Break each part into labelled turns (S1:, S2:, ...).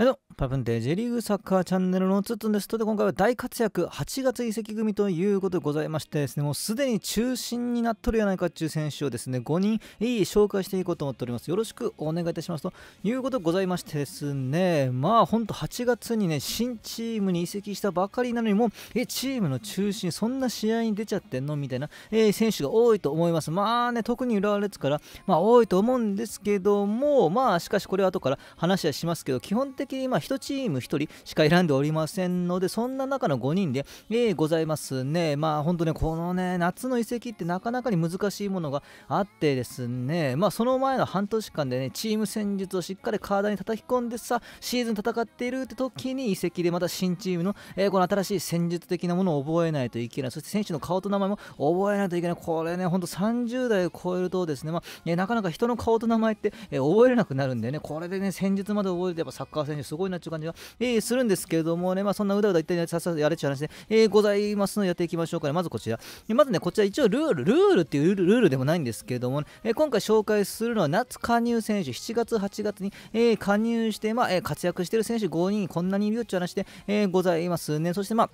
S1: あのパブンデ J リーグサッカーチャンネルのツッツンですとで今回は大活躍8月移籍組ということでございましてですねもうすでに中心になっとるやないかっていう選手をですね5人いい紹介していこうと思っておりますよろしくお願いいたしますということでございましてですねまあほんと8月にね新チームに移籍したばかりなのにもえチームの中心そんな試合に出ちゃってんのみたいな、えー、選手が多いと思いますまあね特に浦和レッズからまあ多いと思うんですけどもまあしかしこれは後から話はしますけど基本的に1チーム1人しか選んでおりませんので、そんな中の5人で、えー、ございますね。まあ本当ね、このね、夏の移籍ってなかなかに難しいものがあってですね、まあその前の半年間でね、チーム戦術をしっかり体に叩き込んでさ、シーズン戦っているって時に移籍でまた新チームの、えー、この新しい戦術的なものを覚えないといけない、そして選手の顔と名前も覚えないといけない、これね、ほんと30代を超えるとですね、まあえー、なかなか人の顔と名前って、えー、覚えれなくなるんでね、これでね、戦術まで覚えて、やっぱサッカー選手すごいなという感じが、えー、するんですけれどもね、まあ、そんなうだうだ言ったりささやれっちゅう話で、えー、ございますのでやっていきましょうかね。まずこちら。まずね、こちら一応ルール、ルールっていうルールでもないんですけれども、ね、えー、今回紹介するのは夏加入選手、7月、8月に、えー、加入して、まあ、えー、活躍している選手5人、こんなにいるよっちゅう話で、えー、ございますね。そして、まあ、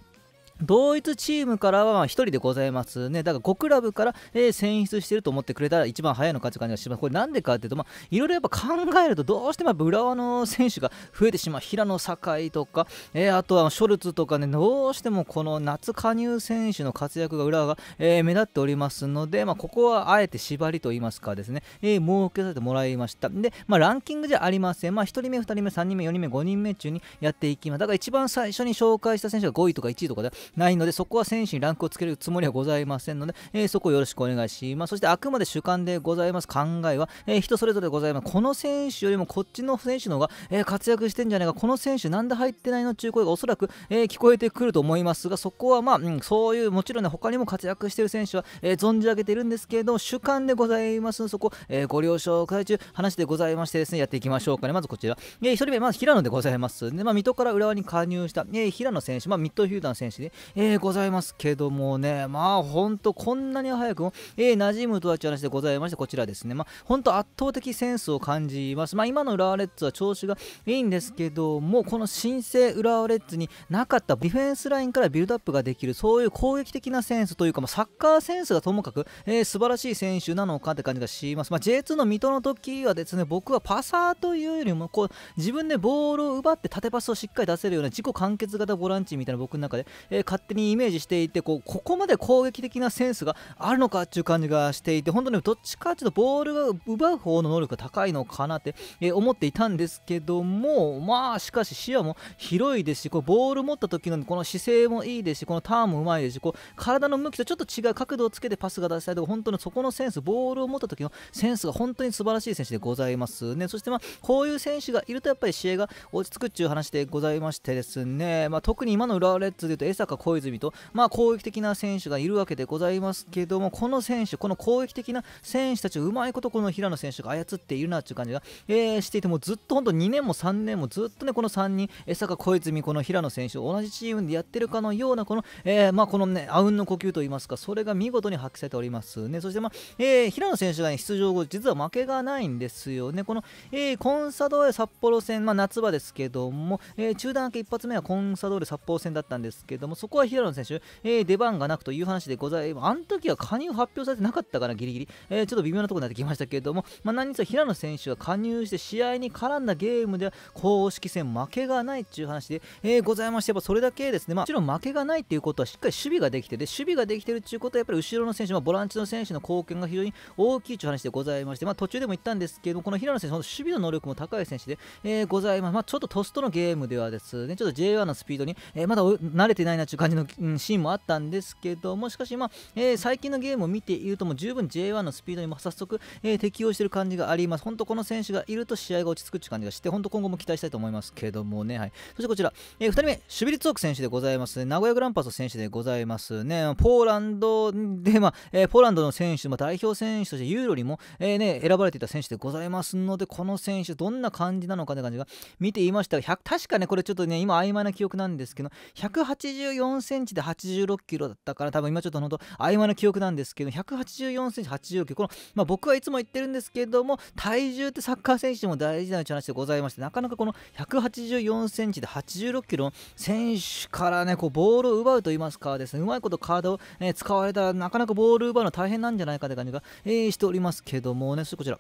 S1: 同一チームからは1人でございますね。だから5クラブから、選出してると思ってくれたら一番早いのかって感じがします。これなんでかっていうと、まあ、いろいろやっぱ考えるとどうしても浦和の選手が増えてしまう。平野酒とか、えー、あとはショルツとかね、どうしてもこの夏加入選手の活躍が浦和が、えー、目立っておりますので、まあ、ここはあえて縛りと言いますかですね、えー、設けさせてもらいました。で、まあ、ランキングじゃありません。まあ、1人目、2人目、3人目、4人目、5人目中にやっていきます。だから一番最初に紹介した選手が5位とか1位とかで、ないので、そこは選手にランクをつけるつもりはございませんので、えー、そこをよろしくお願いします。そしてあくまで主観でございます。考えは、えー、人それぞれございます。この選手よりもこっちの選手の方が、えー、活躍してんじゃないか、この選手なんで入ってないのっていう声がおそらく、え聞こえてくると思いますが、そこはまあ、うん、そういう、もちろんね、他にも活躍してる選手は、え存じ上げてるんですけれども、主観でございますそこ、えご了承会中、話でございましてですね、やっていきましょうかね。まずこちら。え1人目、まず平野でございます。で、まあ、水戸から浦和に加入した、え平野選手、まあ、ミッドフィルダーの選手で、えー、ございますけどもね、まあほんとこんなに早くも、えー、馴染むとはっう話でございまして、こちらですね、まあほんと圧倒的センスを感じます。まあ今の浦和レッズは調子がいいんですけども、この新生浦和レッズになかったディフェンスラインからビルドアップができる、そういう攻撃的なセンスというか、まあ、サッカーセンスがともかく、えー、素晴らしい選手なのかって感じがします。まあ、J2 の水戸の時はですね、僕はパサーというよりも、こう自分でボールを奪って縦パスをしっかり出せるような自己完結型ボランチみたいな僕の中で、えー、勝手にイメージしていてこうここまで攻撃的なセンスがあるのかっていう感じがしていて本当にどっちかっていうとボールが奪う方の能力が高いのかなって、え思っていたんですけどもまあしかし視野も広いですしこうボール持った時のこの姿勢もいいですしこのターンもうまいですしこう体の向きとちょっと違う角度をつけてパスが出したいとか本当にそこのセンスボールを持った時のセンスが本当に素晴らしい選手でございますねそしてまあこういう選手がいるとやっぱり試合が落ち着くっていう話でございましてですね、まあ、特に今の浦和レッズでいうと江坂中小泉と、まあ、攻撃的な選手がいるわけでございますけども、この選手、この攻撃的な選手たちをうまいこと、この平野選手が操っているなという感じが、えー、していて、もずっと本当2年も3年もずっとね、この3人、江坂小泉、この平野選手、同じチームでやってるかのような、この、えー、まあ、このね、あうんの呼吸といいますか、それが見事に発揮されておりますね。そして、まあ、えー、平野選手が、ね、出場後、実は負けがないんですよね。この、えー、コンサドーレ札幌戦、まあ、夏場ですけども、え中断明け一発目はコンサドーレ札幌戦だったんですけども、そこは平野選手、えー、出番がなくという話でございます。あの時は加入発表されてなかったかな、ギリギリ。えー、ちょっと微妙なところになってきましたけれども、まあ、何せ平野選手は加入して試合に絡んだゲームでは公式戦負けがないっいう話で、えー、ございまして、やっぱそれだけですね、まあ、もちろん負けがないっていうことはしっかり守備ができて、で守備ができてるっいうことは、やっぱり後ろの選手、まあ、ボランチの選手の貢献が非常に大きいという話でございまして、まあ、途中でも言ったんですけども、この平野選手、守備の能力も高い選手で、えー、ございます。まあ、ちょっとトスとのゲームではですね、ちょっと J1 のスピードに、えー、まだ慣れてないなという感じの、シーンもあったんですけどもしかし、まあえー、最近のゲームを見ているとも十分 J1 のスピードにも早速、えー、適応している感じがあります。本当この選手がいると試合が落ち着くという感じがして本当今後も期待したいと思いますけどもね、はい、そしてこちら、えー、2人目守備ツォーク選手でございます、名古屋グランパス選手でございますねポーランドで、まあえー、ポーランドの選手、まあ、代表選手としてユーロにも、えーね、選ばれていた選手でございますのでこの選手どんな感じなのかという感じが見ていましたが確かねこれちょっとね今曖昧な記憶なんですけど184 184 c ンチで86キロだったから多分今ちょっとんと合間の記憶なんですけど184センチ86キロこの、まあ、僕はいつも言ってるんですけども体重ってサッカー選手でも大事な話でございましてなかなかこの184センチで86キロ選手からねこうボールを奪うと言いますかですねうまいこと体を、ね、使われたらなかなかボール奪うの大変なんじゃないかって感じが、えー、しておりますけどもねそしてこちら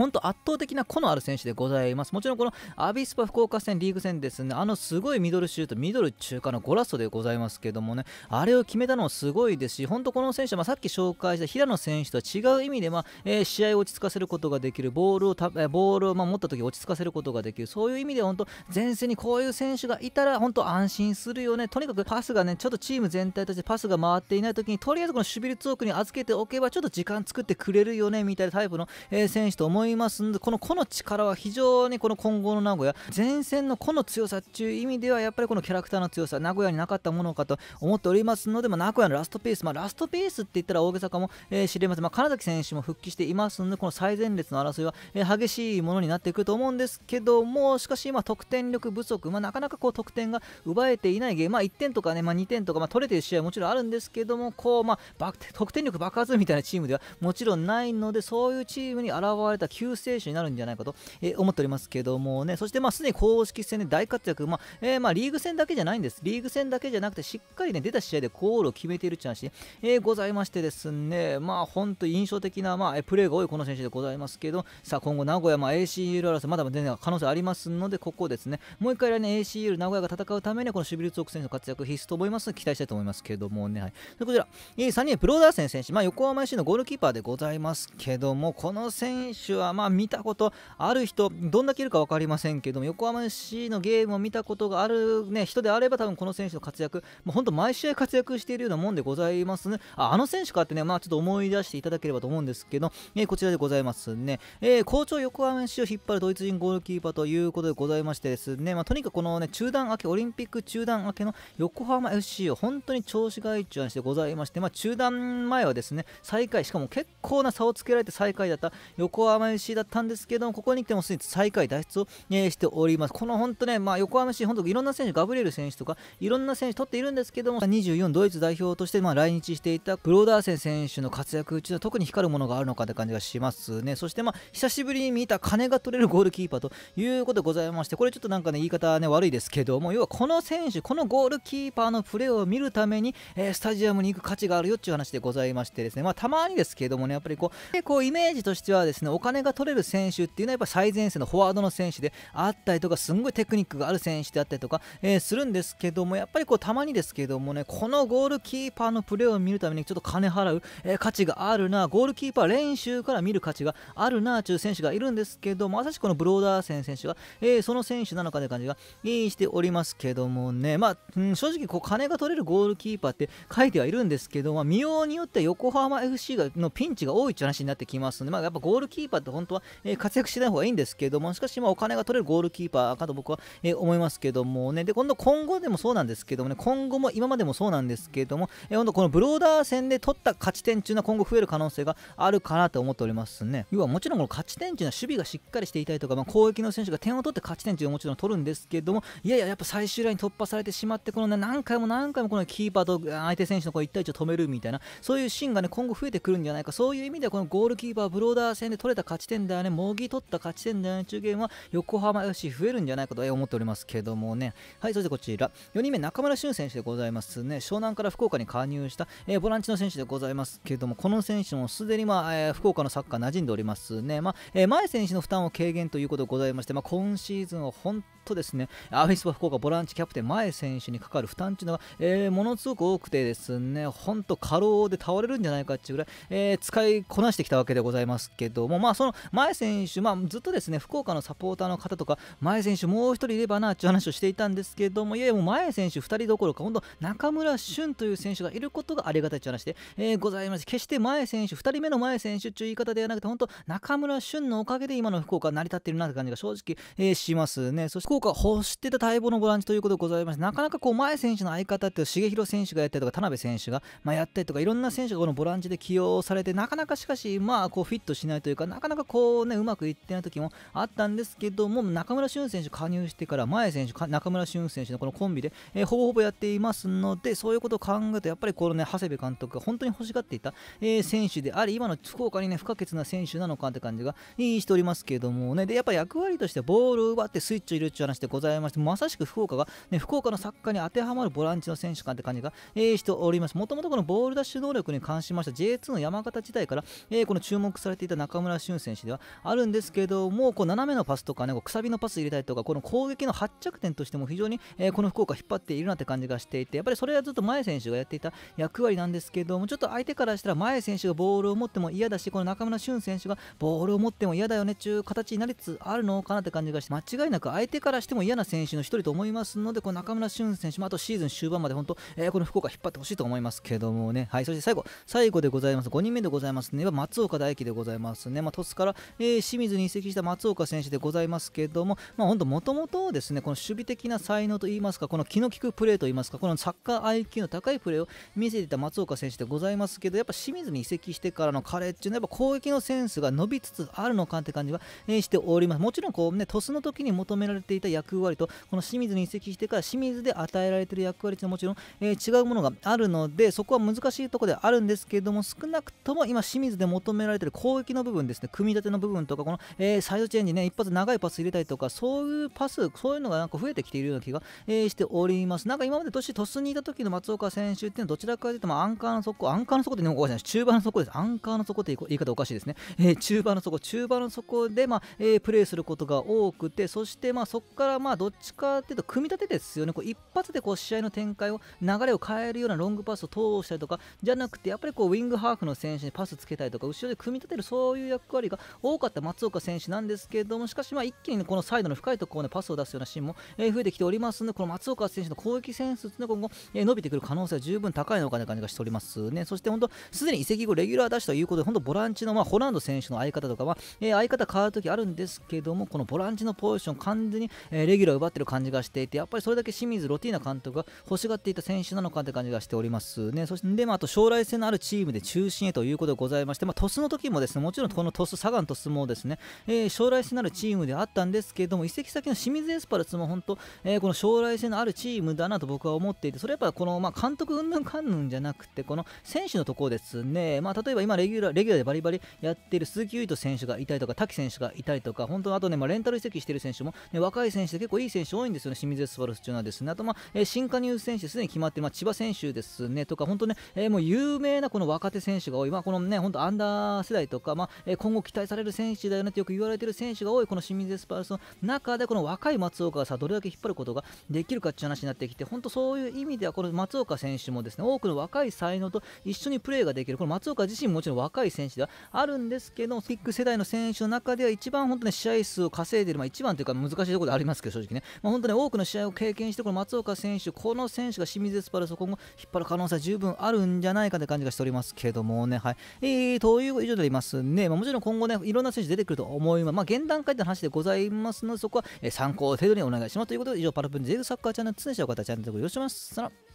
S1: 本当圧倒的な個のある選手でございます。もちろんこのアビスパ福岡戦、リーグ戦ですね、あのすごいミドルシュート、ミドル中華のゴラストでございますけどもね、あれを決めたのすごいですし、本当この選手は、まあ、さっき紹介した平野選手とは違う意味で、まあえー、試合を落ち着かせることができる、ボールをた、えボールを、まあ、持った時落ち着かせることができる、そういう意味で本当、前線にこういう選手がいたら、本当安心するよね、とにかくパスがね、ちょっとチーム全体としてパスが回っていない時に、とりあえずこの守備率奥に預けておけば、ちょっと時間作ってくれるよね、みたいなタイプの、えー、選手と思いいますのでこの個の力は非常にこの今後の名古屋前線の個の強さっていう意味ではやっぱりこのキャラクターの強さ名古屋になかったものかと思っておりますので、まあ、名古屋のラストペース、まあ、ラストペースって言ったら大げさかも、えー、知れません、まあ、金崎選手も復帰していますのでこの最前列の争いは、えー、激しいものになってくると思うんですけどもしかし今得点力不足、まあ、なかなかこう得点が奪えていないゲーム、まあ、1点とか、ねまあ、2点とか、まあ、取れてる試合もちろんあるんですけどもこう、まあ、得点力爆発みたいなチームではもちろんないのでそういうチームに現れた救世主になるんじゃないかと、え思っておりますけどもね、そしてまあすでに公式戦で大活躍、まあ、えー、まあリーグ戦だけじゃないんです、リーグ戦だけじゃなくて、しっかりね出た試合でゴールを決めているチャンスで、えー、ございましてですね、まあ本当印象的な、まあ、プレーが多いこの選手でございますけど、さあ今後名古屋、まあ、ACL 争い、まだまだ全然可能性ありますので、ここですね、もう一回来 ACL 名古屋が戦うために、は、この守備率オーク選手の活躍必須と思います期待したいと思いますけどもね、はい、でこちら、えー、3人プロダーセン選手、まあ、横浜 FC のゴールキーパーでございますけども、この選手ははまあ見たことある人、どんだけいるか分かりませんけども、横浜 FC のゲームを見たことがある、ね、人であれば、多分この選手の活躍、もう本当、毎試合活躍しているようなもんでございますね。ああの選手かってね、まあ、ちょっと思い出していただければと思うんですけど、えー、こちらでございますね、えー、校長横浜 FC を引っ張るドイツ人ゴールキーパーということでございましてですね、まあ、とにかくこの、ね、中断明け、オリンピック中断明けの横浜 FC を本当に調子が一いしてございまして、まあ、中断前はですね、最下位、しかも結構な差をつけられて最下位だった横浜阪市だったんですけども、ここに来てもすでに最下位脱出を、ね、しております。この本当ね、まあ、横浜市、本当いろんな選手、ガブリエル選手とか、いろんな選手取っているんですけども、24ドイツ代表として、まあ、来日していたブローダーセン選手の活躍中の特に光るものがあるのかって感じがしますね。そして、まあ、久しぶりに見た金が取れるゴールキーパーということでございまして、これちょっとなんかね、言い方ね、悪いですけども、要はこの選手、このゴールキーパーのプレーを見るために、えー、スタジアムに行く価値があるよっていう話でございましてですね、まあ、たまにですけどもね、やっぱりこう、こうイメージとしてはですね、お金金が取れる選手っていうのはやっぱ最前線のフォワードの選手であったりとかすんごいテクニックがある選手であったりとか、えー、するんですけどもやっぱりこうたまにですけどもねこのゴールキーパーのプレーを見るためにちょっと金払う、えー、価値があるなゴールキーパー練習から見る価値があるなという選手がいるんですけどまさしくこのブローダーセン選手は、えー、その選手なのかという感じが、しておりますけどもねまあ、うん、正直こう金が取れるゴールキーパーって書いてはいるんですけど、まあ、見ようによっては横浜 FC がのピンチが多いという話になってきますので、まあ、やっぱゴールキーパーってと本当は、え活躍しない方がいいんですけども、しかし、まお金が取れるゴールキーパーかと僕は、え思いますけどもね、で、今度、今後でもそうなんですけどもね、今後も今までもそうなんですけども、え本当このブローダー戦で取った勝ち点中の今後増える可能性があるかなと思っておりますね。要はもちろんこの勝ち点中の守備がしっかりしていたりとか、まあ、攻撃の選手が点を取って勝ち点中をもちろん取るんですけども、いやいや、やっぱ最終ライン突破されてしまって、このね、何回も何回もこのキーパーと相手選手のこう1対1を止めるみたいな、そういうシーンがね、今後増えてくるんじゃないか、そういう意味ではこのゴールキーパー、ブローダー戦で取れた勝ち勝ち点だよね、模擬取った勝ち点だよね、中堅は横浜よし増えるんじゃないかと思っておりますけどもね。はい、そしてこちら、4人目中村俊選手でございますね。湘南から福岡に加入した、えー、ボランチの選手でございますけども、この選手もすでに、まあえー、福岡のサッカー馴染んでおりますね。まあ、えー、前選手の負担を軽減ということでございまして、まあ、今シーズンは本当とですね、アビスパ福岡ボランチキャプテン前選手にかかる負担というのが、えー、ものすごく多くてですね、ほんと過労で倒れるんじゃないかっていうぐらい、えー、使いこなしてきたわけでございますけども、まあその前選手、まあずっとですね、福岡のサポーターの方とか、前選手もう1人いればなっていう話をしていたんですけども、いやもう前選手2人どころか、本当中村俊という選手がいることがありがたいという話で、えー、ございまして、決して前選手、2人目の前選手という言い方ではなくて、本当中村俊のおかげで今の福岡成り立っているなって感じが正直、えー、しますね。そして福岡欲してた待望のボランチということでございましてなかなかこう前選手の相方って重弘選手がやったりとか田辺選手が、まあ、やったりとかいろんな選手がこのボランチで起用されてなかなかしかしまあこうフィットしないというかなかなかこうねうまくいってない時もあったんですけども中村俊選手加入してから前選手中村俊選手のこのコンビで、えー、ほぼほぼやっていますのでそういうことを考えるとやっぱりこのね長谷部監督が本当に欲しがっていた、えー、選手であり今の福岡にね不可欠な選手なのかって感じがしておりますけどもねでやっぱ役割としてボールを奪ってスイッチを入れる話でございまして、まさしく福岡が、ね、福岡のサッカーに当てはまるボランチの選手間って感じが、えー、しております。もともとこのボールダッシュ能力に関しまして、J2 の山形時代から、えー、この注目されていた中村俊選手ではあるんですけども、こう斜めのパスとかね、こうくさびのパス入れたりとか、この攻撃の発着点としても非常に、えー、この福岡引っ張っているなって感じがしていて、やっぱりそれはずっと前選手がやっていた役割なんですけども、ちょっと相手からしたら前選手がボールを持っても嫌だし、この中村俊選手がボールを持っても嫌だよねっていう形になりつつあるのかなって感じがして、間違いなく相手からからしても嫌な選手の1人と思いますので、この中村俊選手もあとシーズン終盤まで本当、えー、この福岡引っ張ってほしいと思いますけどもね、はい、そして最後、最後でございます、5人目でございますね、松岡大輝でございますね、まあ、鳥栖から、えー、清水に移籍した松岡選手でございますけども、まあ、本当、もともとですね、この守備的な才能といいますか、この気の利くプレーといいますか、このサッカー IQ の高いプレーを見せていた松岡選手でございますけど、やっぱ清水に移籍してからの彼っていうのは、やっぱ攻撃のセンスが伸びつつあるのかって感じは、えー、しております。もちろんこう、ね、鳥栖の時に求められていた役割とこの清水に移籍してから清水で与えられている役割ってはもちろん、えー、違うものがあるのでそこは難しいところであるんですけれども少なくとも今清水で求められている攻撃の部分ですね組み立ての部分とかこの、えー、サイドチェンジね一発長いパス入れたりとかそういうパスそういうのがなんか増えてきているような気が、えー、しておりますなんか今まで年鳥栖にいた時の松岡選手っていうのはどちらかというとまあアンカーの底アンカーの底でて日本語おかしいです中盤の底ですアンカーの底って言い方おかしいですね、えー、中盤の底中盤の底でまあ、えー、プレーすることが多くてそしてまあそこからまあどっちかっていうと組み立てですよねこう一発でこう試合の展開を流れを変えるようなロングパスを通したりとかじゃなくてやっぱりこうウィングハーフの選手にパスつけたりとか後ろで組み立てるそういう役割が多かった松岡選手なんですけれどもしかしまあ一気に、ね、このサイドの深いところでパスを出すようなシーンも増えてきておりますのでこの松岡選手の攻撃センスというのが今後伸びてくる可能性は十分高いのかなという感じがしておりますねそして本当すでに移籍後レギュラー出しということで本当ボランチのまあホランド選手の相方とかは、え相方変わるときあるんですけどもこのボランチのポジション完全にえー、レギュラーを奪ってる感じがしていて、やっぱりそれだけ清水ロティーナ監督が欲しがっていた選手なのかって感じがしておりますね。そして、でまあ、あと将来性のあるチームで中心へということでございまして、まあ、トスの時もですね、もちろんこのトス、サガントスもですね、えー、将来性のあるチームであったんですけれども、移籍先の清水エスパルスも本当、えー、この将来性のあるチームだなと僕は思っていて、それやっぱこの、まあ、監督うんぬんかんぬんじゃなくて、この選手のところですね、まあ、例えば今レギュラー、レギュラーでバリバリやっている鈴木唯人選手がいたりとか、滝選手がいたりとか、本当、あとね、まあ、レンタル移籍している選手も、ね、若いい選手で結構いい選手多いんですよね、清水エスパルスというのはですね、あと、まあえ新加入選手すでに決まって、まあ、千葉選手ですねとか、本当ね、えー、もう有名なこの若手選手が多い、まあ、このね、本当アンダー世代とか、まあえ今後期待される選手だよねってよく言われてる選手が多い、この清水エスパルスの中で、この若い松岡がさ、どれだけ引っ張ることができるかっていう話になってきて、本当そういう意味では、この松岡選手もですね、多くの若い才能と一緒にプレーができる、この松岡自身ももちろん若い選手ではあるんですけど、キック世代の選手の中では一番本当に試合数を稼いでる、まあ、一番というか難しいところであるりますけど、正直ね、まあ、本当に多くの試合を経験して、この松岡選手、この選手が清水エスパルスこ今後引っ張る可能性は十分あるんじゃないかって感じがしておりますけどもね、はい。えー、という以上でありますね、まあ、もちろん今後ね、いろんな選手出てくると思います。まあ、現段階での話でございますので、そこは参考程度にお願いしますということで、以上、パラプンジェグサッカーチャンネル、常にしよう方、チャンネル登録よろしくお願いします。